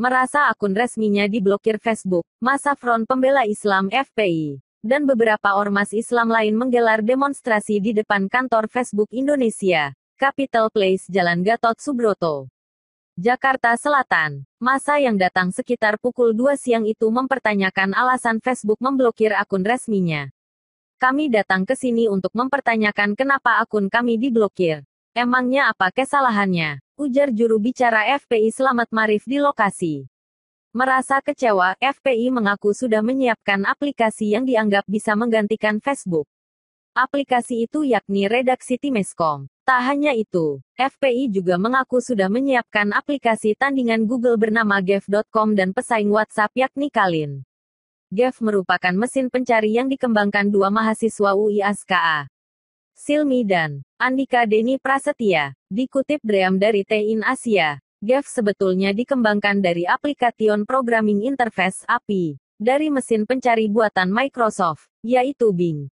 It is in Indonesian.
merasa akun resminya diblokir Facebook, masa Front Pembela Islam FPI, dan beberapa ormas Islam lain menggelar demonstrasi di depan kantor Facebook Indonesia, Capital Place Jalan Gatot Subroto. Jakarta Selatan. Masa yang datang sekitar pukul 2 siang itu mempertanyakan alasan Facebook memblokir akun resminya. Kami datang ke sini untuk mempertanyakan kenapa akun kami diblokir. Emangnya apa kesalahannya? ujar juru bicara FPI Selamat Marif di lokasi. Merasa kecewa, FPI mengaku sudah menyiapkan aplikasi yang dianggap bisa menggantikan Facebook. Aplikasi itu yakni redaksi Timeskom. Tak hanya itu, FPI juga mengaku sudah menyiapkan aplikasi tandingan Google bernama Gev.com dan pesaing WhatsApp yakni Kalin. Gev merupakan mesin pencari yang dikembangkan dua mahasiswa UI ASKA, Silmi dan Andika Deni Prasetya, dikutip Dream dari Tein Asia, GAF sebetulnya dikembangkan dari aplikation programming interface API dari mesin pencari buatan Microsoft, yaitu Bing.